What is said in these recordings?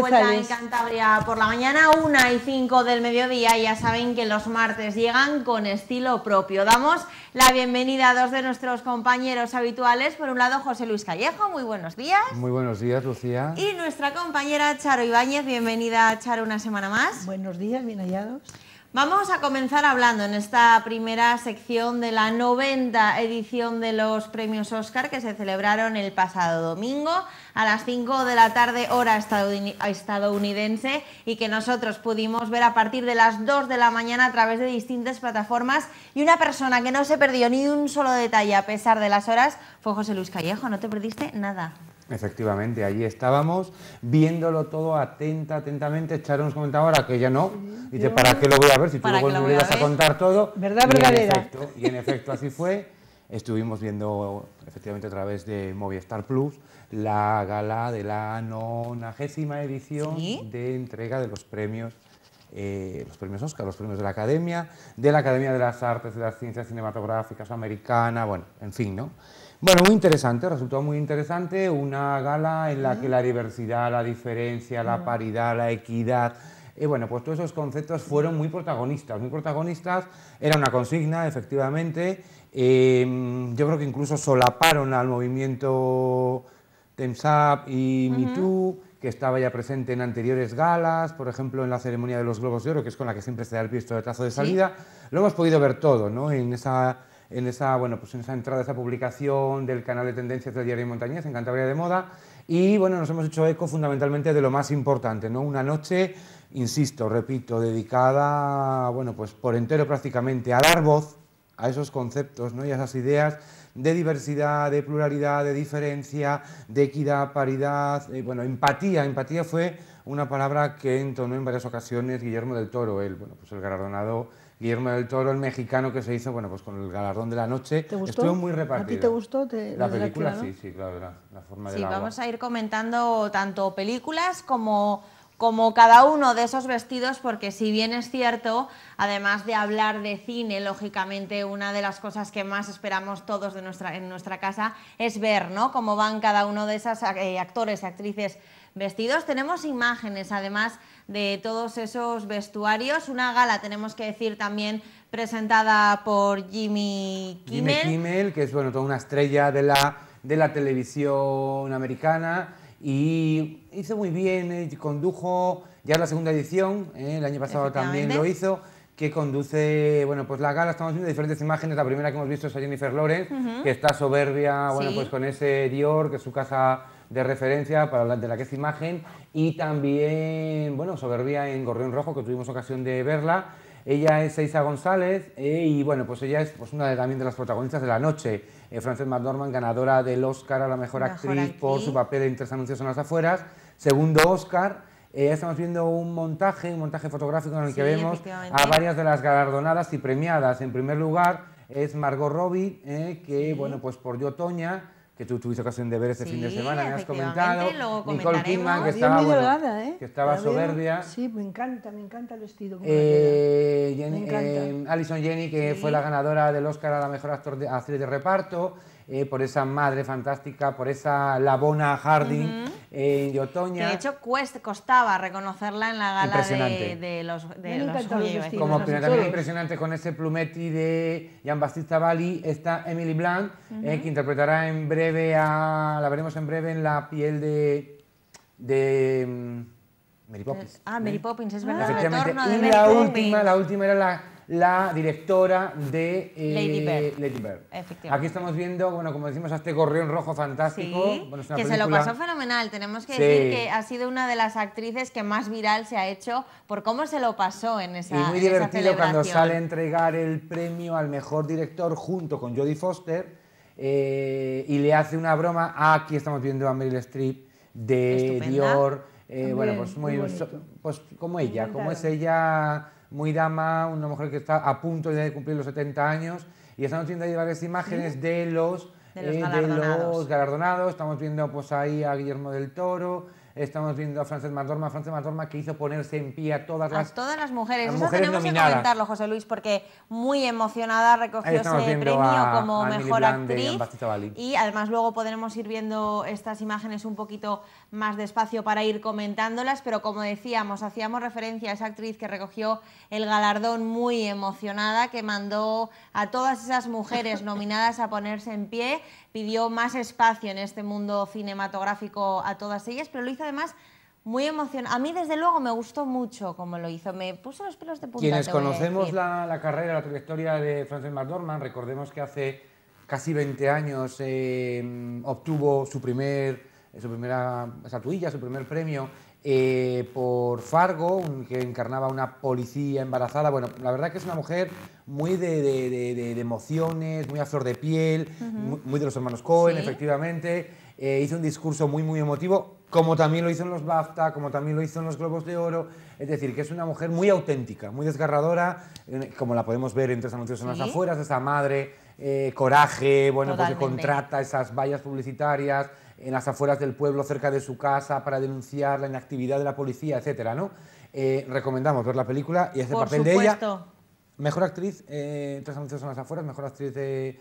vuelta en Cantabria por la mañana, 1 y 5 del mediodía. Ya saben que los martes llegan con estilo propio. Damos la bienvenida a dos de nuestros compañeros habituales. Por un lado, José Luis Callejo, muy buenos días. Muy buenos días, Lucía. Y nuestra compañera Charo Ibáñez, bienvenida Charo una semana más. Buenos días, bien hallados. Vamos a comenzar hablando en esta primera sección de la noventa edición de los premios Oscar que se celebraron el pasado domingo a las 5 de la tarde hora estadounidense y que nosotros pudimos ver a partir de las 2 de la mañana a través de distintas plataformas y una persona que no se perdió ni un solo detalle a pesar de las horas fue José Luis Callejo, no te perdiste nada. Efectivamente, allí estábamos viéndolo todo atenta, atentamente. Charo nos comentaba ahora que ya no. Y dice, ¿para qué lo voy a ver si tú luego me ibas a contar todo? ¿Verdad, y En efecto, y en efecto así fue. Estuvimos viendo, efectivamente, a través de Movistar Plus, la gala de la nonagésima edición de entrega de los premios eh, los premios Oscar, los premios de la Academia, de la Academia de las Artes, de las Ciencias Cinematográficas Americana, bueno, en fin, ¿no? Bueno, muy interesante, resultó muy interesante, una gala en la que la diversidad, la diferencia, la paridad, la equidad, y eh, bueno, pues todos esos conceptos fueron muy protagonistas, muy protagonistas, era una consigna, efectivamente, em, yo creo que incluso solaparon al movimiento TEMSAP y MeToo, que estaba ya presente en anteriores galas, por ejemplo en la ceremonia de los Globos de Oro, que es con la que siempre se da el pistoletazo de de salida, lo hemos podido ver todo, ¿no? En esa en esa, bueno, pues en esa entrada, esa publicación del canal de tendencias del diario Montañés en Cantabria de Moda. Y bueno, nos hemos hecho eco fundamentalmente de lo más importante, ¿no? Una noche, insisto, repito, dedicada, bueno, pues por entero prácticamente a dar voz a esos conceptos ¿no? y a esas ideas de diversidad, de pluralidad, de diferencia, de equidad, paridad, eh, bueno, empatía. Empatía fue una palabra que entonó en varias ocasiones Guillermo del Toro, él bueno, pues el galardonado Guillermo del Toro, el mexicano que se hizo, bueno, pues con el galardón de la noche. Estuvo muy repartido. ¿A ti te gustó? la película, sí, sí, claro, la, forma Sí, vamos a ir comentando tanto películas como como cada uno de esos vestidos, porque si bien es cierto, además de hablar de cine, lógicamente una de las cosas que más esperamos todos de nuestra, en nuestra casa es ver ¿no? cómo van cada uno de esos eh, actores y actrices vestidos. Tenemos imágenes, además de todos esos vestuarios. Una gala, tenemos que decir también, presentada por Jimmy Kimmel. Jimmy Kimmel, que es bueno, toda una estrella de la, de la televisión americana y hizo muy bien, eh, condujo ya la segunda edición, eh, el año pasado también lo hizo que conduce, bueno, pues la gala, estamos viendo diferentes imágenes, la primera que hemos visto es a Jennifer Lawrence, que está soberbia, bueno, pues con ese Dior, que es su casa de referencia para hablar de la que es imagen y también, bueno, soberbia en Gorrión Rojo, que tuvimos ocasión de verla. Ella es seisa González eh, y bueno, pues ella es pues, una de, también de las protagonistas de la noche. Eh, Frances McDormand, ganadora del Oscar a la mejor, actriz, por su papel en Tres Anuncios en las Afueras, segundo Oscar. Eh, estamos viendo un montaje, un montaje fotográfico en el que vemos a varias de las galardonadas y premiadas. En primer lugar es Margot Robbie, que bueno, pues por Yo Toña que tú tuviste ocasión de ver este fin de semana, me has comentado. Nicole Kidman, que estaba, ¿eh? soberbia. Sí, me encanta, me encanta el vestido. Eh, Jenny, eh, Alison Jenny, que fue la ganadora del Oscar a la mejor actor actriz de reparto. Eh, por esa madre fantástica, por esa Labona Harding eh, de Otoña. de hecho costaba reconocerla en la gala de, los, de Como también impresionante con ese plumetti de Jean baptiste Bali está Emily Blunt, eh, que interpretará en breve a. la veremos en breve en la piel de. de mm, Mary Poppins. Ah, Mary Poppins, es verdad. y la última, la última era la la directora de eh, Lady, Bird. Aquí estamos viendo, bueno, como decimos, a este gorrión rojo fantástico. que se lo pasó fenomenal. Tenemos que decir que ha sido una de las actrices que más viral se ha hecho por cómo se lo pasó en esa Y muy divertido cuando sale a entregar el premio al mejor director junto con Jodie Foster eh, y le hace una broma. aquí estamos viendo a Meryl Streep de Dior. Eh, bueno, pues muy, pues como ella, como es ella muy dama, una mujer que está a punto de cumplir los 70 años y estamos viendo ahí varias imágenes de los, eh, galardonados. Estamos viendo pues ahí a Guillermo del Toro, estamos viendo a Frances McDormand, Frances McDormand que hizo ponerse en pie a todas las, a todas las mujeres. Eso tenemos que comentarlo, José Luis, porque muy emocionada recogió ese premio como mejor actriz. Y, y además luego podremos ir viendo estas imágenes un poquito más despacio para ir comentándolas, pero como decíamos, hacíamos referencia a esa actriz que recogió el galardón muy emocionada, que mandó a todas esas mujeres nominadas a ponerse en pie, pidió más espacio en este mundo cinematográfico a todas ellas, pero lo hizo además muy emocionante. A mí, desde luego, me gustó mucho como lo hizo. Me puso los pelos de punta. Quienes conocemos la, la, carrera, la trayectoria de Frances McDormand, recordemos que hace casi 20 años eh, obtuvo su, primer, eh, su primera estatuilla, su primer premio eh, por Fargo, que encarnaba una policía embarazada. Bueno, la verdad que es una mujer muy de, de, emociones, muy a flor de piel, muy, de los hermanos Cohen, efectivamente. hizo un discurso muy, muy emotivo como también lo hizo en los BAFTA, como también lo hizo en los Globos de Oro. Es decir, que es una mujer muy auténtica, muy desgarradora, eh, como la podemos ver en tres anuncios en las afueras afueras, esa madre, eh, coraje, bueno, porque pues contrata esas vallas publicitarias en las afueras del pueblo, cerca de su casa, para denunciar la inactividad de la policía, etcétera, ¿no? Eh, recomendamos ver la película y ese papel de ella Mejor actriz, eh, tres anuncios en las afueras, mejor actriz eh,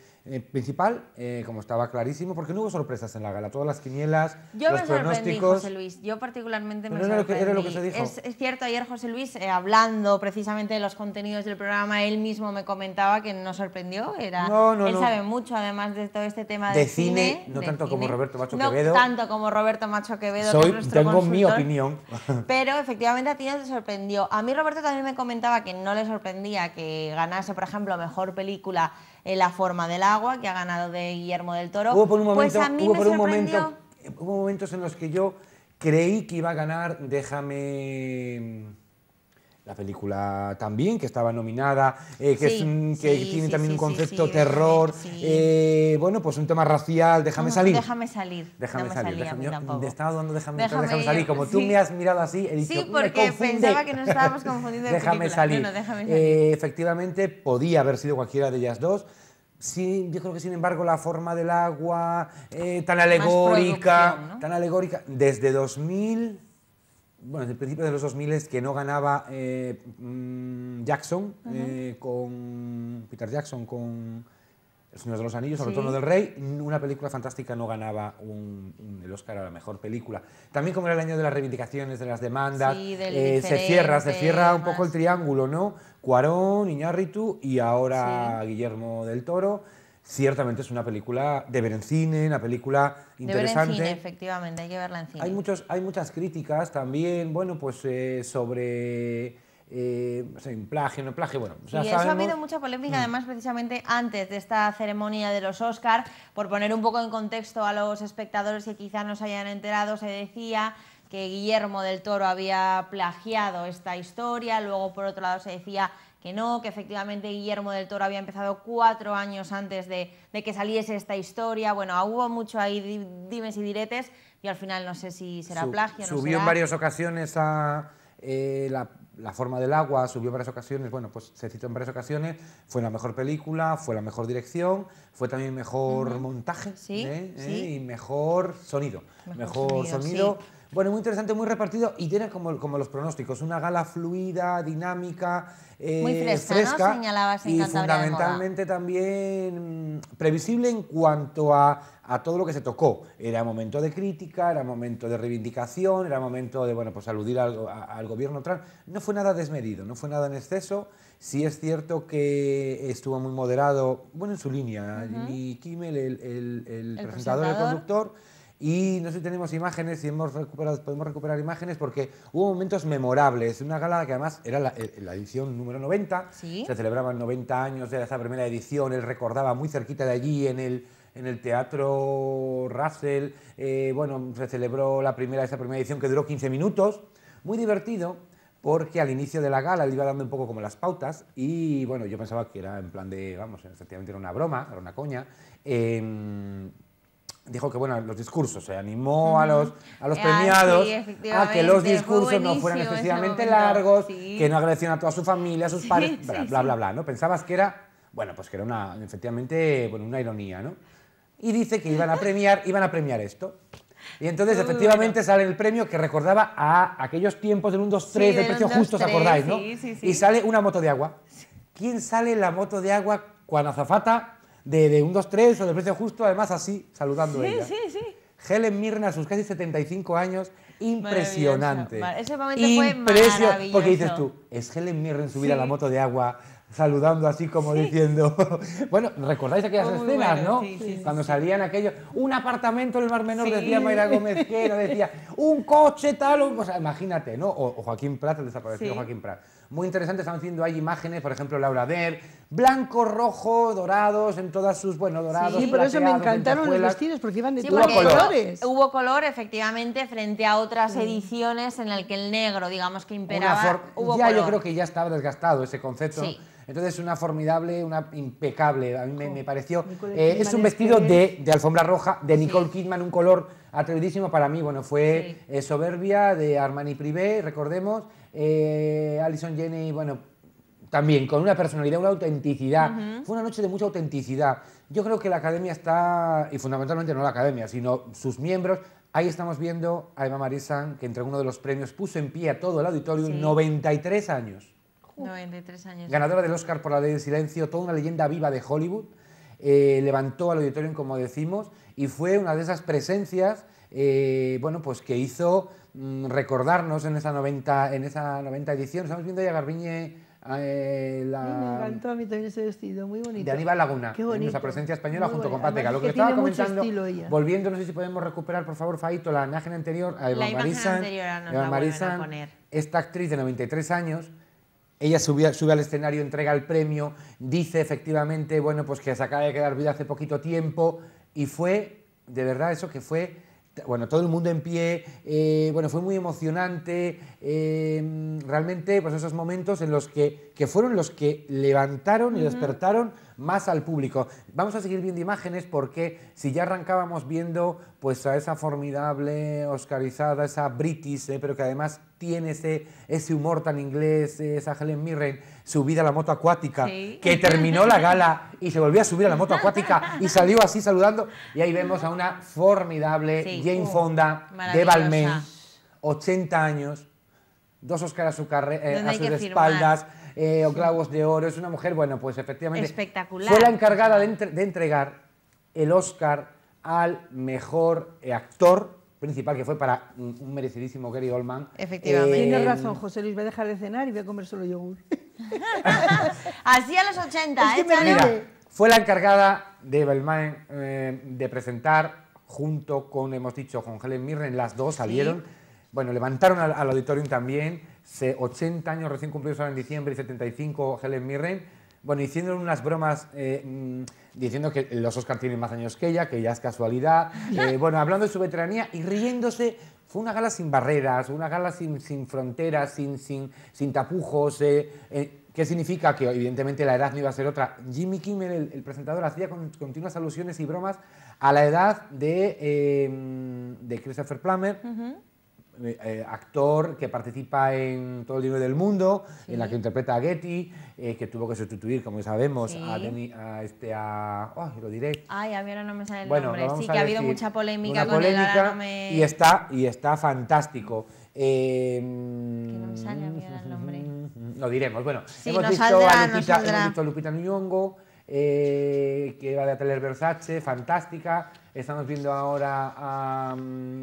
principal, eh, como estaba clarísimo, porque no hubo sorpresas en la gala, todas las quinielas, Yo me sorprendí, José Luis, yo particularmente me sorprendí. Es, cierto, ayer José Luis, eh, hablando precisamente de los contenidos del programa, él mismo me comentaba que no sorprendió, era, no, no, él sabe mucho además de todo este tema de, cine, No tanto como Roberto Macho Quevedo. No tanto como Roberto Macho Quevedo, tengo mi opinión. pero efectivamente a ti no te sorprendió. A mí Roberto también me comentaba que no le sorprendía que ganase, por ejemplo, mejor película eh, La forma del agua, que ha ganado de Guillermo del Toro. Pues por un momento, hubo momentos en los que yo creí que iba a ganar Déjame la película también, que estaba nominada, que, tiene también un concepto terror, bueno, pues un tema racial, déjame salir. Déjame salir. Déjame salir. Déjame, estaba dando déjame, salir. Como tú me has mirado así, he dicho, sí, porque pensaba que nos estábamos confundiendo. déjame, salir. Eh, efectivamente, podía haber sido cualquiera de ellas dos. Sí, yo creo que sin embargo la forma del agua, eh, tan alegórica, tan alegórica, desde 2000 bueno, desde principio de los 2000 que no ganaba eh, mm, Jackson eh, con Peter Jackson con El Señor de los Anillos, El Retorno del Rey, una película fantástica no ganaba un, el Oscar a la mejor película. También como era el año de las reivindicaciones, de las demandas, eh, se cierra, se cierra un poco el triángulo, ¿no? Cuarón, Iñárritu y ahora Guillermo del Toro ciertamente es una película de ver en cine, una película interesante. De ver efectivamente, hay que verla en cine. Hay, muchos, hay muchas críticas también, bueno, pues eh, sobre... Eh, en plagio, no plagio, bueno. y eso ha habido mucha polémica, mm. además, precisamente antes de esta ceremonia de los Oscars, por poner un poco en contexto a los espectadores que quizás no se hayan enterado, se decía que Guillermo del Toro había plagiado esta historia, luego por otro lado se decía que no, que efectivamente Guillermo del Toro había empezado cuatro años antes de, que saliese esta historia. Bueno, hubo mucho ahí dimes y diretes y al final no sé si será plagio. Subió no en varias ocasiones a eh, la, forma del agua, subió en varias ocasiones, bueno, pues se citó en varias ocasiones, fue la mejor película, fue la mejor dirección, fue también mejor montaje ¿eh? ¿Eh? y mejor sonido. Mejor, sonido, bueno, muy interesante, muy repartido y tiene como, como los pronósticos, una gala fluida, dinámica, eh, muy fresca, y fundamentalmente también mm, previsible en cuanto a, todo lo que se tocó. Era momento de crítica, era momento de reivindicación, era momento de bueno, pues aludir al, gobierno Trump. No fue nada desmedido, no fue nada en exceso. Sí es cierto que estuvo muy moderado, bueno, en su línea. y Jimmy Kimmel, el, presentador, presentador, el conductor y no sé si tenemos imágenes, si hemos recuperado, podemos recuperar imágenes, porque hubo momentos memorables. Una gala que además era la, eh, edición número 90, se celebraban 90 años de esa primera edición, él recordaba muy cerquita de allí en el en el Teatro Russell, eh, bueno, se celebró la primera, esa primera edición que duró 15 minutos, muy divertido, porque al inicio de la gala él iba dando un poco como las pautas y bueno, yo pensaba que era en plan de, vamos, efectivamente era una broma, era una coña. Em, dijo que bueno, los discursos, se animó a los, a los premiados a que los discursos no fueran excesivamente largos, que no agradecieran a toda su familia, a sus pares, padres, bla, bla, bla, ¿no? Pensabas que era, bueno, pues que era una, efectivamente, bueno, una ironía, ¿no? Y dice que iban a premiar, iban a premiar esto. Y entonces efectivamente sale el premio que recordaba a aquellos tiempos del 1, 2, 3, del precio justo, ¿se acordáis, no? Y sale una moto de agua. ¿Quién sale la moto de agua cuando azafata de, de un 2-3 o del precio justo, además así, saludando sí, ella. Sí, sí, sí. Helen Mirren a sus casi 75 años, impresionante. Ese momento fue maravilloso. Porque dices tú, es Helen Mirren subir a la moto de agua, saludando así como diciendo. bueno, recordáis aquellas escenas, ¿no? Sí, sí, Cuando salían aquellos. Un apartamento en el Mar Menor, decía Mayra Gómez era, decía un coche tal. O, sea, imagínate, ¿no? O, Joaquín Prat, el desaparecido Joaquín Prat muy interesante. Están haciendo ahí imágenes, por ejemplo, Laura Dare, blanco, rojo, dorados, en todas sus, bueno, dorados. Sí, por eso me encantaron los vestidos, porque iban de todo todos colores. Hubo color, efectivamente, frente a otras ediciones en las que el negro, digamos, que imperaba. ya yo creo que ya estaba desgastado ese concepto. Entonces, una formidable, una impecable, a mí me, pareció. Eh, es un vestido de, alfombra roja de Nicole Kidman, un color atrevidísimo para mí. Bueno, fue eh, Soberbia de Armani Privé, recordemos. Eh, Alison Jenny, bueno, también con una personalidad, una autenticidad. Fue una noche de mucha autenticidad. Yo creo que la academia está, y fundamentalmente no la academia, sino sus miembros. Ahí estamos viendo a Emma Marisan, que entre uno de los premios puso en pie a todo el auditorio 93 años. 93 años. Ganadora del Oscar por la ley del silencio, toda una leyenda viva de Hollywood. Eh, levantó al auditorio, como decimos, y fue una de esas presencias eh, bueno, pues que hizo Mm, recordarnos en esa 90, en esa 90 edición. Estamos viendo ya Garbiñe. Eh, la... Me encantó a mí también ese vestido, muy bonito. De Aníbal Laguna, Qué en nuestra presencia española junto con Patega. Lo que, estaba comentando, volviendo, no sé si podemos recuperar, por favor, Faito, la imagen anterior a Eva Marisa, ah, esta actriz de 93 años, ella sube, sube, al escenario, entrega el premio, dice efectivamente, bueno, pues que se acaba de quedar vida hace poquito tiempo, y fue, de verdad, eso que fue bueno, todo el mundo en pie, eh, bueno, fue muy emocionante, em, realmente pues esos momentos en los que, fueron los que levantaron y despertaron más al público. Vamos a seguir viendo imágenes porque si ya arrancábamos viendo pues a esa formidable oscarizada, esa British, eh, pero que además tiene ese, ese humor tan inglés, esa Helen Mirren subida a la moto acuática, que terminó la gala y se volvió a subir a la moto acuática y salió así saludando. Y ahí vemos a una formidable Jane Fonda de Balmain, 80 años, dos Oscar a, eh, sus espaldas eh, o clavos de oro. Es una mujer, bueno, pues efectivamente. Fue la encargada de, entregar el Oscar al mejor eh, actor principal, que fue para un merecidísimo Gary Oldman. Efectivamente. Eh, razón, José Luis, voy a dejar de cenar y voy a comer solo yogur. Así a los 80, ¿eh? fue la encargada de Belmain eh, de presentar, junto con, hemos dicho, con Helen Mirren, las dos salieron. Bueno, levantaron al, al auditorium también. 80 años recién cumplidos ahora en diciembre y 75 Helen Mirren, bueno, diciendo unas bromas, eh, mm, diciendo que los Oscar tienen más años que ella, que ya es casualidad, eh, bueno, hablando de su veteranía y riéndose. Fue una gala sin barreras, una gala sin, sin fronteras, sin, sin, sin tapujos. Eh, ¿Qué significa? Que evidentemente la edad no iba a ser otra. Jimmy Kimmel, el, presentador, hacía continuas alusiones y bromas a la edad de, Christopher Plummer. Eh, actor que participa en Todo el dinero del mundo, en la que interpreta a Getty, eh, que tuvo que sustituir, como sabemos, a, Demi, este a lo diré. Ay, a mí ahora no me sale el nombre. Sí, que ha habido mucha polémica, con él, y está y está fantástico. Em, que no me sale a mí el nombre. Lo diremos. Bueno, sí, hemos, visto a Lupita, Nyong'o, eh, que va de tener Versace, fantástica. Estamos viendo ahora a,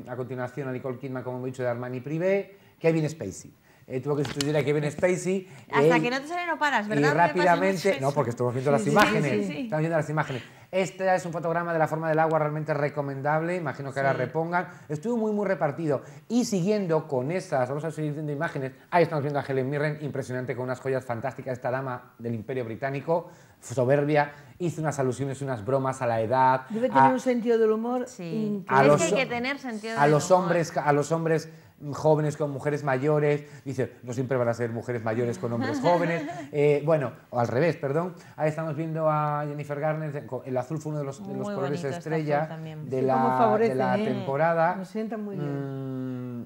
a continuación a Nicole Kidman, como hemos dicho, de Armani Privé, Kevin Spacey. Eh, tuvo que sustituir a Kevin Spacey. Hasta que no te sale no paras, ¿verdad? Y rápidamente, no, porque estamos viendo las imágenes, estamos viendo las imágenes. Este es un fotograma de la forma del agua realmente recomendable, imagino que ahora repongan. Estuvo muy, muy repartido. Y siguiendo con esas, vamos a seguir viendo imágenes. Ahí estamos viendo a Helen Mirren, impresionante, con unas joyas fantásticas, esta dama del Imperio Británico, soberbia, hizo unas alusiones, unas bromas a la edad. Debe tener un sentido del humor. Sí. A que hay que tener sentido del humor. Hombres, a los hombres jóvenes con mujeres mayores, dice, no siempre van a ser mujeres mayores con hombres jóvenes, eh, bueno, o al revés, perdón, ahí estamos viendo a Jennifer Garner, el azul fue uno de los, colores este estrella de, la, la, ¿eh? temporada. me sienta muy bien. Mm,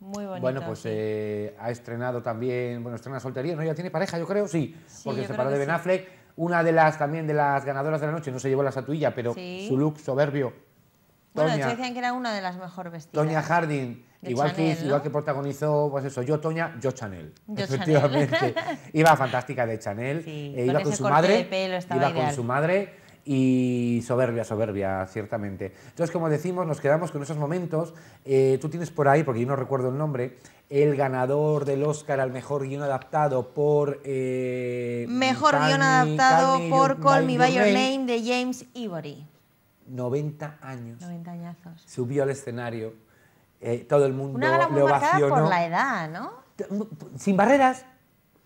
muy bonito. Bueno, pues eh, ha estrenado también, bueno, estrena soltería, ¿no? Ya tiene pareja, yo creo, sí, porque se paró de Ben Affleck. Una de las también de las ganadoras de la noche, no se llevó la satuilla pero su look soberbio. Bueno, decían que era una de las mejor vestidas. Doña Harding igual, que, protagonizó, pues eso, yo Toña, yo Chanel. efectivamente. iba fantástica de Chanel, eh, iba con, su madre, iba con su madre y soberbia, soberbia, ciertamente. Entonces, como decimos, nos quedamos con esos momentos. Eh, tú tienes por ahí, porque yo no recuerdo el nombre, el ganador del Oscar al mejor guión adaptado por... Eh, mejor guión adaptado por Call Me By Your Name de James Ivory. 90 años. 90 añazos. Subió al escenario eh, todo el mundo Una gala muy lo ovacionó. por la edad, ¿no? Sin barreras.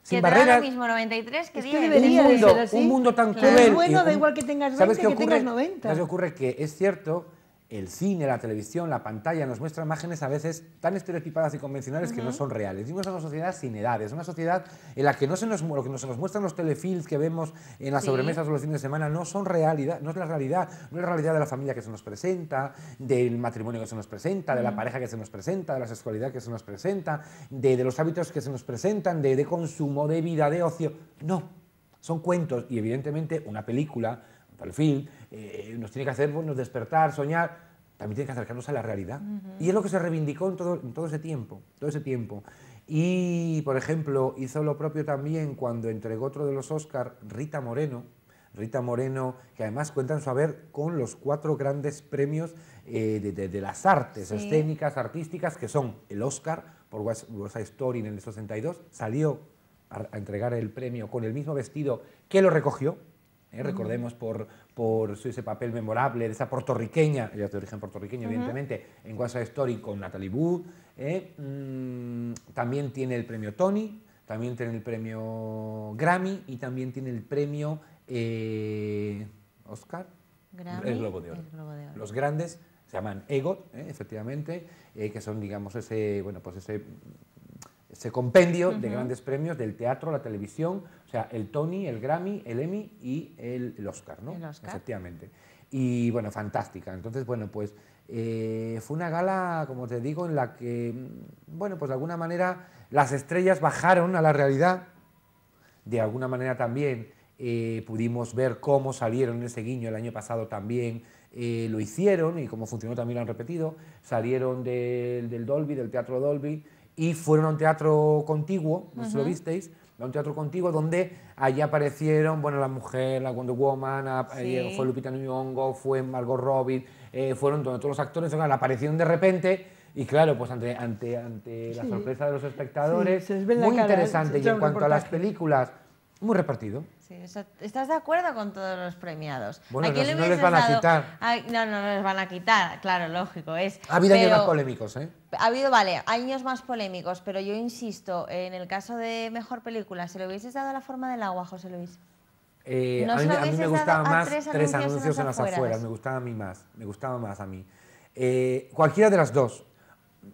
Sin que barreras. Lo mismo 93 que, es que debería un, mundo, de ser así. un mundo tan claro. cruel. Es bueno, da igual que tengas 20 ¿sabes que, que ocurre? tengas 90. ¿Sabes qué ocurre? Que es cierto el cine, la televisión, la pantalla nos muestra imágenes a veces tan estereotipadas y convencionales que no son reales. Vivimos en una sociedad sin edades, una sociedad en la que no se nos, lo que nos, se nos muestran los telefilms que vemos en las sobremesas los fines de semana no son realidad, no es la realidad, no es la realidad de la familia que se nos presenta, del matrimonio que se nos presenta, de la pareja que se nos presenta, de la sexualidad que se nos presenta, de, los hábitos que se nos presentan, de consumo, de vida, de ocio. No, son cuentos y evidentemente una película al fin eh, nos tiene que hacer despertar, soñar, también tiene que acercarnos a la realidad. Y es lo que se reivindicó en todo, ese tiempo, todo ese tiempo. Y, por ejemplo, hizo lo propio también cuando entregó otro de los Oscars, Rita Moreno, Rita Moreno, que además cuenta en su haber con los cuatro grandes premios eh, de, las artes escénicas, artísticas, que son el Oscar por West, Story en el 62, salió a entregar el premio con el mismo vestido que lo recogió, ¿eh? recordemos por, por ese papel memorable de esa puertorriqueña, ella es de origen puertorriqueño, evidentemente, en WhatsApp Story con Natalie Wood. ¿eh? Mm, también tiene el premio Tony, también tiene el premio Grammy y también tiene el premio eh, Oscar. el, Globo de Oro. Los grandes se llaman EGOT, efectivamente, que son, digamos, ese, bueno, pues ese ese compendio de grandes premios del teatro, la televisión, o sea, el Tony, el Grammy, el Emmy y el, Oscar, ¿no? Efectivamente. Y bueno, fantástica. Entonces, bueno, pues eh, fue una gala, como te digo, en la que, bueno, pues de alguna manera las estrellas bajaron a la realidad. De alguna manera también eh, pudimos ver cómo salieron ese guiño el año pasado también. Eh, lo hicieron y cómo funcionó también lo han repetido. Salieron del, del Dolby, del Teatro Dolby, y fueron a un teatro contiguo, no sé si lo visteis, a un teatro contiguo donde allí aparecieron, bueno, la mujer, la Wonder Woman, eh, fue Lupita Nyong'o, fue Margot Robbie, eh, fueron todos, los actores, la aparecieron de repente y claro, pues ante, ante, la sorpresa de los espectadores, ¿eh? es muy interesante y en cuanto a las películas, muy repartido. ¿Estás de acuerdo con todos los premiados? Bueno, no, no les van a quitar. no, no, les van a quitar, claro, lógico. es. Ha habido años más polémicos, ¿eh? Ha habido, vale, años más polémicos, pero yo insisto, en el caso de Mejor Película, ¿se lo hubieses dado a La Forma del Agua, José Luis? Eh, a, mí, me gustaba más tres, anuncios, en las, afueras. me gustaba a mí más, me gustaba más a mí. Eh, cualquiera de las dos,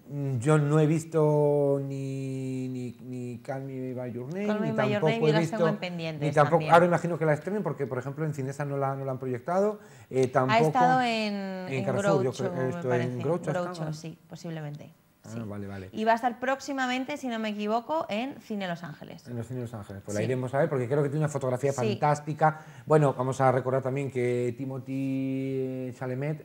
Mm, yo no he visto ni, ni, ni Call Me By Your Name, ni tampoco he visto... ni tampoco, ahora imagino que la estrenen porque, por ejemplo, en Cinesa no la, no la han proyectado. Eh, tampoco, ha estado en, en, yo creo, esto, En Groucho, sí, posiblemente. Ah, y va a estar próximamente, si no me equivoco, en Cine Los Ángeles. En los Cine Los Ángeles. Pues la iremos a ver porque creo que tiene una fotografía fantástica. Bueno, vamos a recordar también que Timothy Chalamet,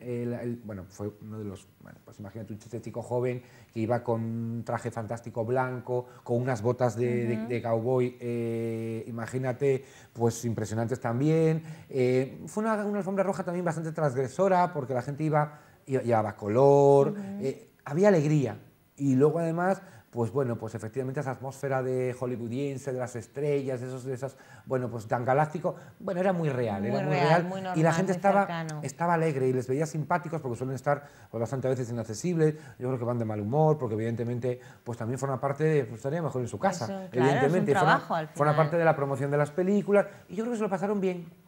bueno, fue uno de los, bueno, pues imagínate un chico joven que iba con un traje fantástico blanco, con unas botas de, cowboy, eh, imagínate, pues impresionantes también. Eh, fue una, una, alfombra roja también bastante transgresora porque la gente iba, llevaba color, eh, había alegría y luego además, pues bueno, pues efectivamente esa atmósfera de hollywoodiense, de las estrellas, de esos, de esas, bueno, pues tan galáctico, bueno, era muy real, era muy real, y la gente estaba, estaba alegre y les veía simpáticos porque suelen estar bastante a veces inaccesibles, yo creo que van de mal humor, porque evidentemente pues también forma parte, de, pues estaría mejor en su casa, evidentemente, forma, parte de la promoción de las películas y yo creo que se lo pasaron bien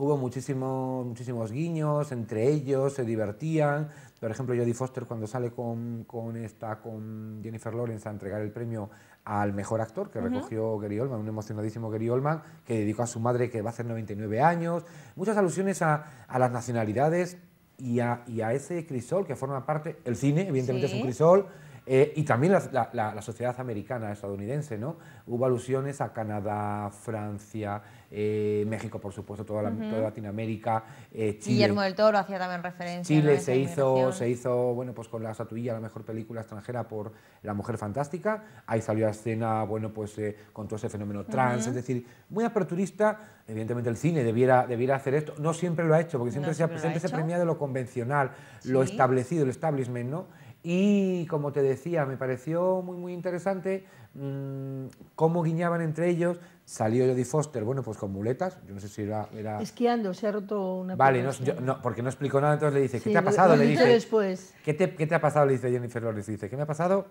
hubo muchísimos guiños entre ellos, se divertían. Por ejemplo, Jodie Foster cuando sale con, esta, con Jennifer Lawrence a entregar el premio al mejor actor que recogió Gary Oldman, un emocionadísimo Gary Oldman, que dedicó a su madre que va a hacer 99 años. Muchas alusiones a, las nacionalidades y a, ese crisol que forma parte, el cine, evidentemente es un crisol, eh, y también la, sociedad americana, estadounidense, ¿no? Hubo alusiones a Canadá, Francia, eh, México, por supuesto, toda, Latinoamérica, eh, Chile. Guillermo del Toro hacía también referencia. Chile se hizo, se hizo, bueno, pues con la estatuilla la mejor película extranjera por La Mujer Fantástica. Ahí salió a escena, bueno, pues con todo ese fenómeno trans, es decir, muy aperturista. Evidentemente el cine debiera, debiera hacer esto. No siempre lo ha hecho, porque siempre, se, ha se premia de lo convencional, lo establecido, el establishment, ¿no? Y como te decía, me pareció muy, muy interesante mm, cómo guiñaban entre ellos. Salió Jodie Foster, bueno, pues con muletas. Yo no sé si era. Esquiando, se ha roto una. Vale, no, porque no explicó nada, entonces le dice, ¿qué te ha pasado? le dice. Después. ¿Qué te, ha pasado? Le dice Jennifer Lawrence. Dice, ¿qué me ha pasado?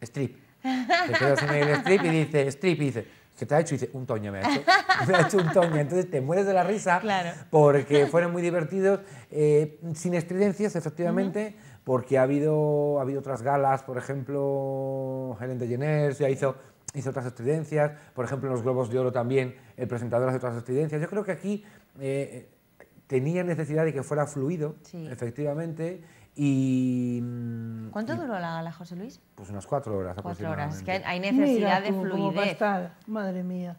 Strip. Te queda en el strip y dice, strip, y dice, ¿qué te ha hecho? Y dice, un toño me ha hecho. ha hecho un toño. Entonces te mueres de la risa claro. porque fueron muy divertidos, eh, sin estridencias, efectivamente porque ha habido, ha habido otras galas, por ejemplo, Helen DeGeneres ya hizo, hizo otras estridencias, por ejemplo, en los Globos de Oro también el presentador hace otras estridencias. Yo creo que aquí eh, tenía necesidad de que fuera fluido, efectivamente, y... Mm, ¿Cuánto duró la gala, José Luis? Pues unas cuatro horas Cuatro horas, que hay necesidad de fluidez. Estar, madre mía.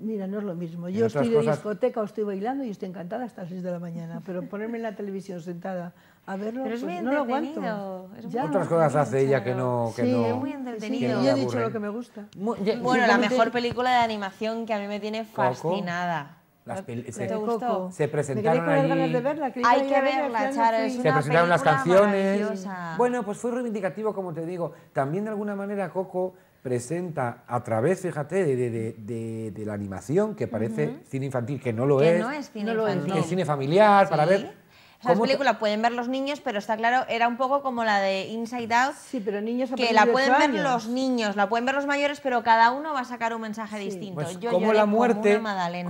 Mira, no es lo mismo. Yo estoy de discoteca o estoy bailando y estoy encantada hasta las 6 de la mañana, pero ponerme en la televisión sentada a verlo, Pero es pues muy no entretenido. Otras cosas hace ella que no... Que sí, no, es muy entretenido. Sí, dicho lo que me gusta. bueno, la mejor película de animación que a mí me tiene fascinada. Las se, te gustó? se presentaron me Ganas de verla, Hay que verla, Charo. se presentaron las canciones. Bueno, pues fue reivindicativo, como te digo. También de alguna manera Coco presenta a través, fíjate, de, de, de, la animación, que parece cine infantil, que no lo que es. No es cine infantil. Es cine familiar, para ver las película pueden ver los niños, pero está claro, era un poco como la de Inside Out. Sí, pero niños Que la pueden ver los niños, la pueden ver los mayores, pero cada uno va a sacar un mensaje distinto. Pues como la muerte,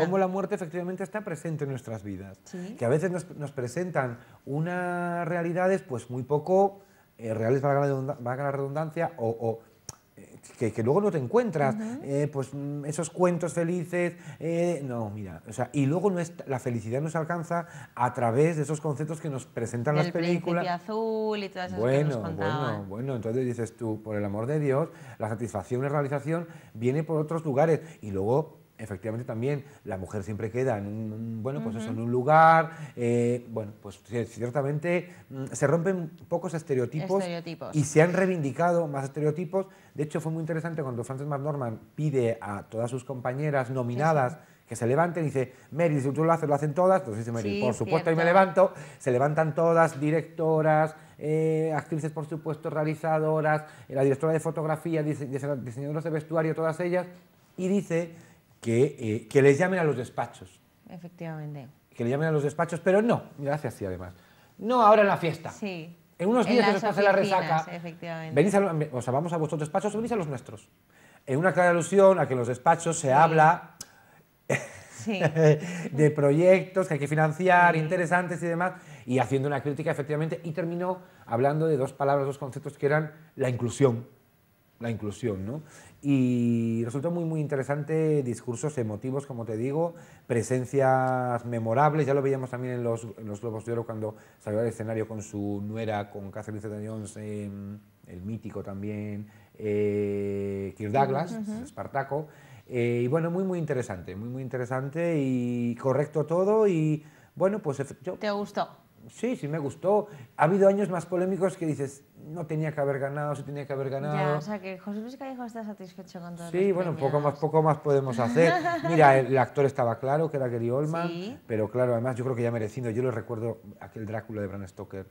como, la muerte efectivamente está presente en nuestras vidas. Que a veces nos, presentan unas realidades pues muy poco eh, reales, valga la redundancia, o que, luego no te encuentras, eh, pues mm, esos cuentos felices, eh, no, mira, o sea, y luego no es, la felicidad nos alcanza a través de esos conceptos que nos presentan las películas. El azul y todas esas bueno, Bueno, bueno, entonces dices tú, por el amor de Dios, la satisfacción y la realización viene por otros lugares y luego efectivamente también la mujer siempre queda en un, bueno, pues eso, en un lugar, eh, bueno, pues ciertamente mm, se rompen pocos estereotipos, y se han reivindicado más estereotipos. De hecho, fue muy interesante cuando Frances McDormand pide a todas sus compañeras nominadas que se levanten y dice, Mary, si tú lo haces, lo hacen todas. Entonces dice Mary, por supuesto, y me levanto. Se levantan todas, directoras, eh, actrices, por supuesto, realizadoras, eh, la directora de fotografía, diseñadoras de vestuario, todas ellas. Y dice eh, que, les llamen a los despachos. Efectivamente. Que le llamen a los despachos, pero no, gracias sí además. No ahora en la fiesta. Sí. En unos días que se la resaca. Efectivamente. a, o sea, vamos a vuestros despachos o venís a los nuestros. En una clara alusión a que en los despachos se habla de proyectos que hay que financiar, interesantes y demás, y haciendo una crítica efectivamente, y terminó hablando de dos palabras, dos conceptos que eran la inclusión. La inclusión, ¿no? y resultó muy, muy interesante, discursos emotivos, como te digo, presencias memorables, ya lo veíamos también en los, Globos de Oro cuando salió al escenario con su nuera, con Catherine Zeta-Jones, em, el mítico también, eh, Kirk Douglas, Espartaco, eh, y bueno, muy, muy interesante, muy, muy interesante y correcto todo y bueno, pues ¿Te gustó? sí, sí me gustó. Ha habido años más polémicos que dices, no tenía que haber ganado, se tenía que haber ganado. o sea que José Luis Callejo está satisfecho con todo. Sí, bueno, poco más, poco más podemos hacer. Mira, el, actor estaba claro, que era Gary Oldman, pero claro, además yo creo que ya merecido. Yo lo recuerdo aquel Drácula de Bram Stoker,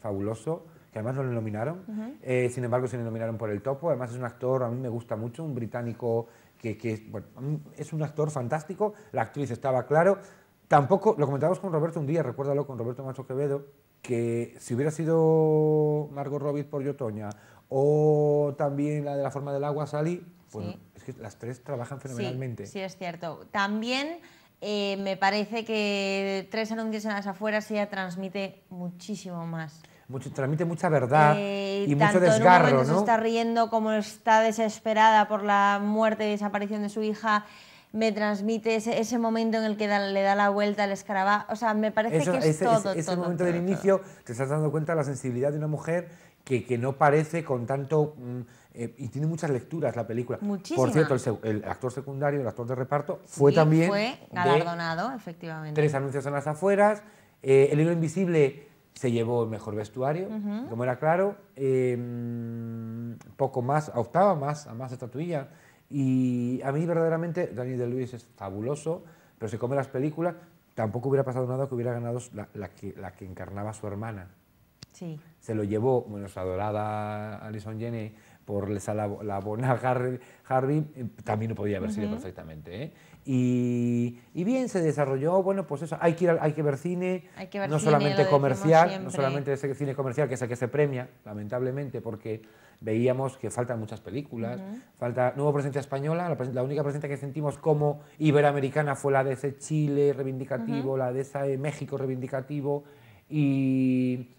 fabuloso que además no lo nominaron, eh, sin embargo se le nominaron por el topo, además es un actor, a mí me gusta mucho, un británico que, bueno, es un actor fantástico, la actriz estaba claro, Tampoco, lo comentábamos con Roberto un día, recuérdalo con Roberto Macho Quevedo, que si hubiera sido Margot Robbie por Yotoña o también la de la forma del agua, Sally, bueno, es que las tres trabajan fenomenalmente. Sí, es cierto. También eh, me parece que tres anuncios en las afueras ella transmite muchísimo más. Mucho, transmite mucha verdad eh, y mucho desgarro, ¿no? se está riendo como está desesperada por la muerte y desaparición de su hija me transmite ese, momento en el que le da la vuelta al escarabajo. O sea, me parece que es ese, todo, ese, momento del inicio te estás dando cuenta de la sensibilidad de una mujer que, no parece con tanto... Mm, eh, y tiene muchas lecturas la película. Por cierto, el, actor secundario, el actor de reparto, fue también... Fue galardonado, efectivamente. Tres anuncios en las afueras. Eh, el libro invisible se llevó el mejor vestuario, como era claro. Em, poco más, a octava más, a más estatuilla. Y a mí verdaderamente Daniel de Luis es fabuloso, pero se come las películas. Tampoco hubiera pasado nada que hubiera ganado la, que, la que, encarnaba a su hermana. Sí. Se lo llevó, bueno, su adorada Alison Jenny por la, la Harvey, eh, también no podía haber sido perfectamente. ¿eh? Y, bien se desarrolló, bueno, pues eso, hay que, ver cine, no solamente comercial, no solamente ese cine comercial que es el que se premia, lamentablemente, porque veíamos que faltan muchas películas, falta, no hubo presencia española, la, única presencia que sentimos como iberoamericana fue la de ese Chile reivindicativo, la de ese eh, México reivindicativo, y,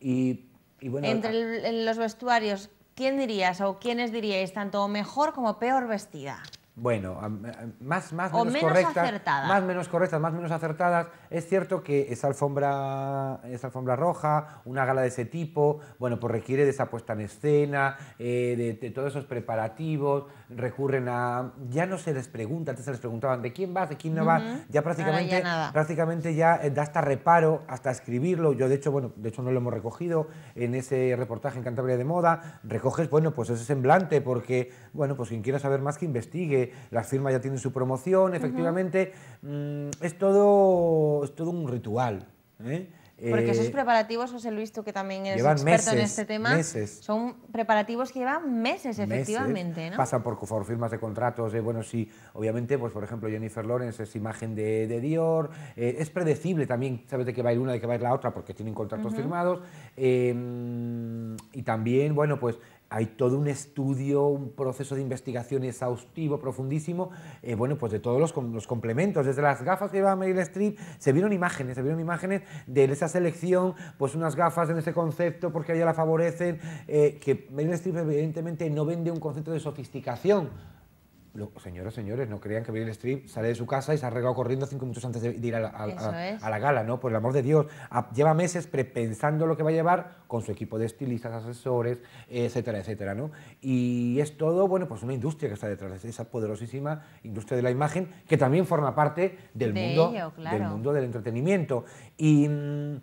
y, bueno... Entre los vestuarios, ¿quién dirías o quiénes diríais tanto mejor como peor vestida? bueno, eh, eh, más, más menos, correctas, más menos correctas, más menos acertadas. Es cierto que esa alfombra, esa alfombra roja, una gala de ese tipo, bueno, pues requiere de esa puesta en escena, eh, de, todos esos preparativos, recurren a, ya no se les pregunta, antes se les preguntaban de quién vas, de quién no va. ya prácticamente, ya prácticamente ya da hasta reparo, hasta escribirlo. Yo de hecho, bueno, de hecho no lo hemos recogido en ese reportaje en Cantabria de Moda. Recoges, bueno, pues ese semblante, porque bueno, pues quien quiera saber más que investigue las firmas ya tienen su promoción, efectivamente. Mm, es, todo, es todo un ritual. ¿eh? Porque esos eh, preparativos, José Luis, tú que también eres experto en este tema, son preparativos que llevan meses, efectivamente. Pasan por, firmas de contratos, bueno, sí, obviamente, pues por ejemplo, Jennifer Lawrence es imagen de, Dior, eh, es predecible también, sabes de que va a ir una, de que va a ir la otra, porque tienen contratos firmados, y también, bueno, pues hay todo un estudio, un proceso de investigación exhaustivo, profundísimo, eh, bueno, pues de todos los, complementos, desde las gafas que llevaba Meryl Streep, se vieron imágenes, se vieron imágenes de esa selección, pues unas gafas en ese concepto porque a ella la favorecen, eh, que Meryl Streep evidentemente no vende un concepto de sofisticación, señores, señoras, señores, no crean que Meryl Streep sale de su casa y se ha arreglado corriendo cinco minutos antes de, ir a la, gala, ¿no? Por el amor de Dios. Ah, lleva meses prepensando lo que va a llevar con su equipo de estilistas, asesores, etcétera, etcétera, ¿no? Y es todo, bueno, pues una industria que está detrás de esa poderosísima industria de la imagen que también forma parte del, mundo, del mundo del entretenimiento. Y mm,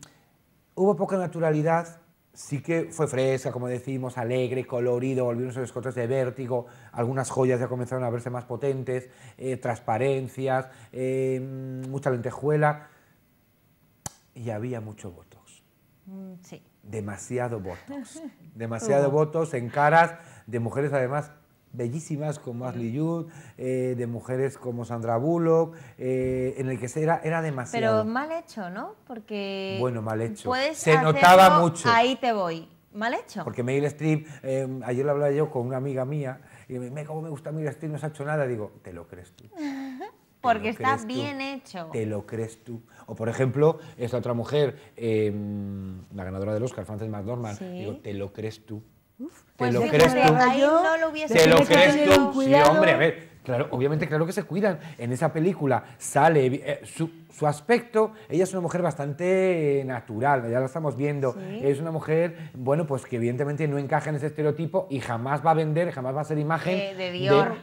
hubo poca naturalidad sí que fue fresca, como decimos, alegre, colorido, volvieron los escotes de vértigo, algunas joyas ya comenzaron a verse más potentes, eh, transparencias, eh, mucha lentejuela y había muchos votos, mm, Sí. Demasiado votos, Demasiado votos en caras de mujeres además bellísimas como Ashley Judd, eh, de mujeres como Sandra Bullock, eh, en el que era, era demasiado. Pero mal hecho, ¿no? Porque. Bueno, mal hecho. Se notaba mucho. Ahí te voy. Mal hecho. Porque Meryl Streep, em, ayer lo hablaba yo con una amiga mía, y me cómo me gusta Meryl Streep, no se ha hecho nada. Digo, te lo crees tú. Porque está bien hecho. Te lo crees tú. O, por ejemplo, esta otra mujer, em, la ganadora del Oscar, Frances McDormand, digo, te lo crees tú. Pues ¿Te lo crees tú? lo crees tú? Sí, hombre, a ver. Claro, obviamente, claro que se cuidan. En esa película sale eh, su, aspecto. Ella es una mujer bastante natural, ya la estamos viendo. Es una mujer, bueno, pues que evidentemente no encaja en ese estereotipo y jamás va a vender, jamás va a ser imagen. Eh, de Dior.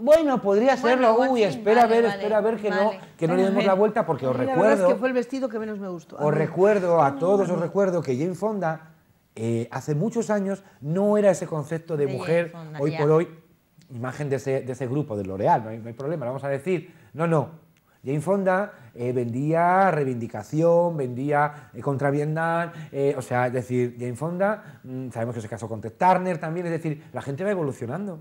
Bueno, podría serlo. Uy, espera a ver, espera a ver que no que no le demos la vuelta porque os recuerdo. Es que fue el vestido que menos me gustó. Os recuerdo a todos, os recuerdo que Jane Fonda eh, hace muchos años no era ese concepto de, mujer, hoy por hoy, imagen de ese, grupo, de L'Oreal, no, no hay, problema, vamos a decir, no, no. Jane Fonda eh, vendía reivindicación, vendía eh, contra o sea, es decir, Jane Fonda, mm, sabemos que se casó con Ted Turner también, es decir, la gente va evolucionando.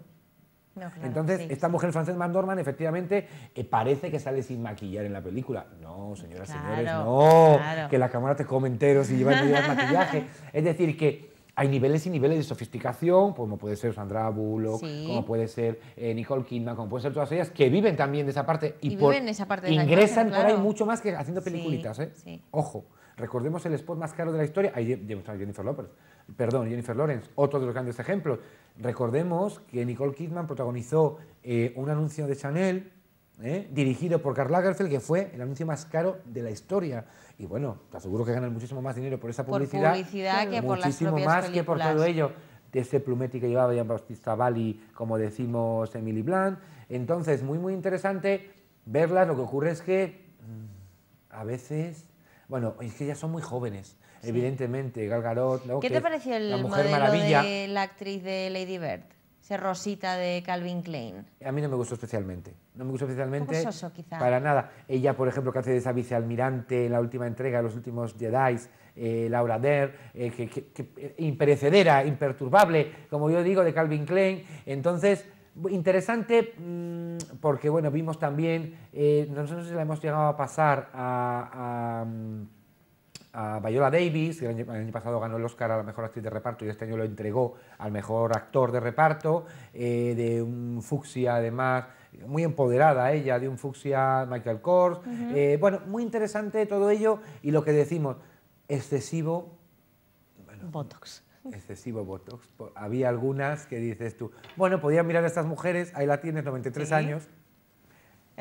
Entonces, esta mujer, Frances mandorman efectivamente eh, parece que sale sin maquillar en la película. No, señoras, y señores, no. Que la cámara te come entero si llevas, maquillaje. Es decir, que hay niveles y niveles de sofisticación, como puede ser Sandra Bullock, como puede ser eh, Nicole Kidman, como puede ser todas ellas, que viven también de esa parte y, por, esa parte de ingresan por ahí mucho más que haciendo peliculitas. ¿eh? Ojo, recordemos el spot más caro de la historia. Ahí de Jennifer López perdón, Jennifer Lawrence, otro de los grandes ejemplos. Recordemos que Nicole Kidman protagonizó eh, un anuncio de Chanel ¿eh? dirigido por Karl Lagerfeld, que fue el anuncio más caro de la historia. Y bueno, te aseguro que ganan muchísimo más dinero por esa publicidad, por muchísimo más que por todo ello de ese plumete que llevaba Jean-Baptiste Valli, como decimos Emily Blunt. Entonces, muy, muy interesante verlas. Lo que ocurre es que mm, a veces, bueno, es que ya son muy jóvenes evidentemente, Gal Gadot, ¿Qué te pareció el la modelo de la actriz de Lady Bird? Esa Rosita de Calvin Klein. A mí no me gustó especialmente. No me gustó especialmente. Para nada. Ella, por ejemplo, que hace de esa vicealmirante en la última entrega de los últimos Jedi, eh, Laura Dern, eh, que, eh, imperecedera, imperturbable, como yo digo, de Calvin Klein. Entonces, interesante mm, porque, bueno, vimos también, eh, no sé si la hemos llegado a pasar a mm, a Viola Davis, que el año, pasado ganó el Oscar a la mejor actriz de reparto y este año lo entregó al mejor actor de reparto, eh, de un fucsia además, muy empoderada ella, de un fucsia Michael Kors. Eh, bueno, muy interesante todo ello y lo que decimos, excesivo. Botox excesivo Botox. Había algunas que dices tú, bueno, podía mirar a estas mujeres, ahí la tienes, 93 años,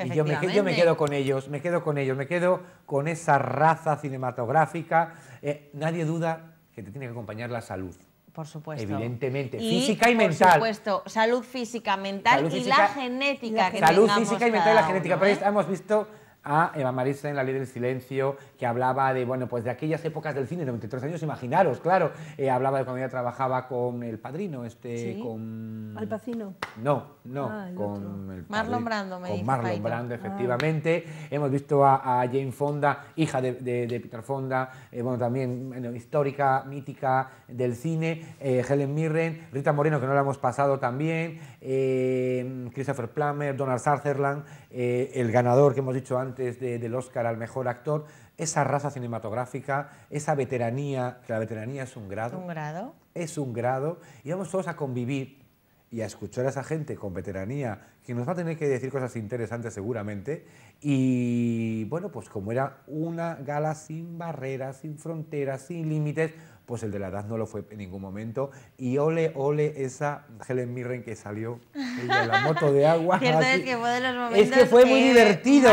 y yo me, quedo con ellos, me quedo con ellos, me quedo con esa raza cinematográfica. Eh, nadie duda que te tiene que acompañar la salud. Por supuesto. Evidentemente, física y mental. Por supuesto, salud física, mental y la genética. salud física y mental y la genética. Pero ¿eh? hemos visto a Eva Marisa en La Ley del Silencio, que hablaba de, bueno, pues de aquellas épocas del cine, 93 años, imaginaros, claro, eh, hablaba de cuando ella trabajaba con El Padrino, este, con... Al Pacino. No, no, ah, el con el Marlon Brando, Con Marlon Brando, ah. efectivamente. Hemos visto a, Jane Fonda, hija de, Peter Fonda, eh, bueno, también histórica, mítica del cine, eh, Helen Mirren, Rita Moreno, que no la hemos pasado también, Christopher Plummer, Donald Sutherland, el ganador que hemos dicho antes, antes del Oscar al mejor actor, esa raza cinematográfica, esa veteranía, que la veteranía es un grado. Un grado. Es un grado. Y vamos todos a convivir y a escuchar a esa gente con veteranía que nos va a tener que decir cosas interesantes seguramente. Y bueno, pues como era una gala sin barreras, sin fronteras, sin límites, pues el de la edad no lo fue en ningún momento. Y ole, ole, esa Helen Mirren que salió de la moto de agua. Ah, es, que fue muy divertido.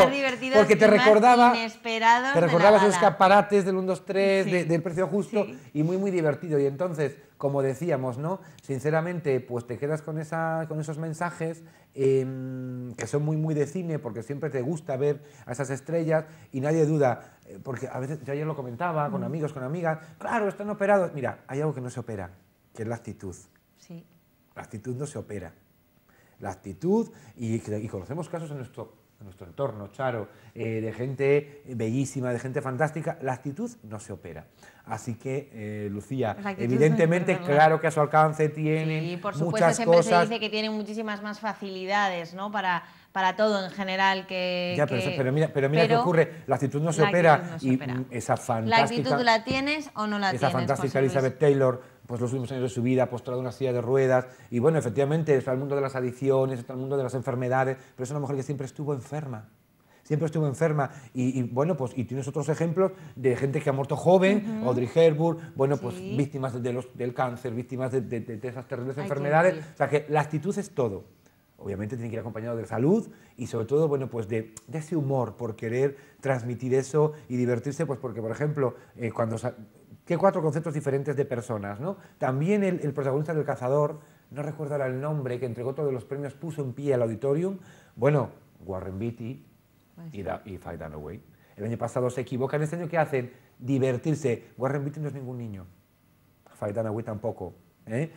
porque te recordaba, te recordaba esos escaparates del 1, 2, 3, del precio justo y muy, muy divertido. Y entonces, como decíamos, ¿no? Sinceramente, pues te quedas con, esa, con esos mensajes em, que son muy, muy de cine porque siempre te gusta ver a esas estrellas y nadie duda eh, porque a veces, yo ayer lo comentaba con amigos, con amigas, claro, están operados. Mira, hay algo que no se opera, que es la actitud. Sí. La actitud no se opera la actitud y, conocemos casos en nuestro, nuestro entorno, Charo, eh, de gente bellísima, de gente fantástica, la actitud no se opera. Así que, eh, Lucía, evidentemente, claro que a su alcance tiene sí, por supuesto, siempre se dice que tiene muchísimas más facilidades ¿no? para, para todo en general que... pero, mira, qué ocurre, la actitud no se, opera, y esa fantástica... La actitud la tienes o no la tienes. Esa fantástica Elizabeth Taylor pues los últimos años de su vida, postrado en una silla de ruedas, y bueno, efectivamente está el mundo de las adicciones, está el mundo de las enfermedades, pero es una mujer que siempre estuvo enferma siempre estuvo enferma. Y, bueno, pues, y tienes otros ejemplos de gente que ha muerto joven, Audrey Hepburn, bueno, pues víctimas de los, del cáncer, víctimas de, esas terribles enfermedades. O sea que la actitud es todo. Obviamente tiene que ir acompañado de salud y sobre todo, bueno, pues de, ese humor por querer transmitir eso y divertirse, pues porque, por ejemplo, eh, cuando ¿Qué cuatro conceptos diferentes de personas. ¿no? También el, protagonista del Cazador, no recuerdo el nombre, que entregó todos los premios, puso en pie al auditorium, bueno, Warren Beatty y, da, y Faye Dunaway. El año pasado se equivocan, este año ¿qué hacen? Divertirse. Warren Beatty no es ningún niño, Faye Dunaway tampoco. ¿Eh?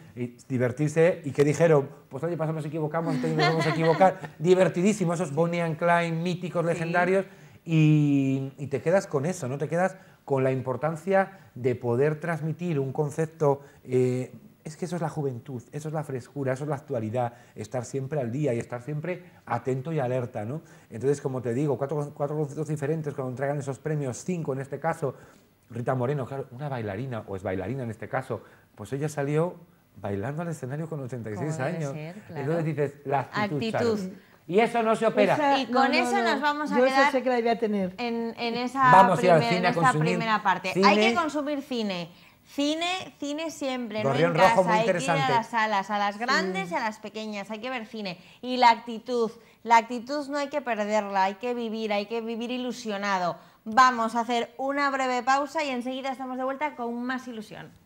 divertirse y qué dijeron, pues el año pasado nos equivocamos, entonces este nos vamos a equivocar. Divertidísimo, esos Bonnie and Clyde míticos, legendarios, y, te quedas con eso, ¿no? Te quedas con la importancia de poder transmitir un concepto eh, es que eso es la juventud, eso es la frescura, eso es la actualidad, estar siempre al día y estar siempre atento y alerta. ¿no? Entonces, como te digo, cuatro, cuatro conceptos diferentes cuando entregan esos premios, cinco en este caso, Rita Moreno, una bailarina, o es bailarina en este caso, pues ella salió bailando al escenario con 86 años. Ser, claro. Entonces dices, la actitud. Y eso no se opera. y con eso nos vamos a quedar. En, en esa, primera parte. Hay que consumir cine. Cine, cine siempre, no en casa, hay que ir a las salas, a las grandes y a las pequeñas, hay que ver cine. Y la actitud, la actitud no hay que perderla, hay que vivir, hay que vivir ilusionado. Vamos a hacer una breve pausa y enseguida estamos de vuelta con más ilusión.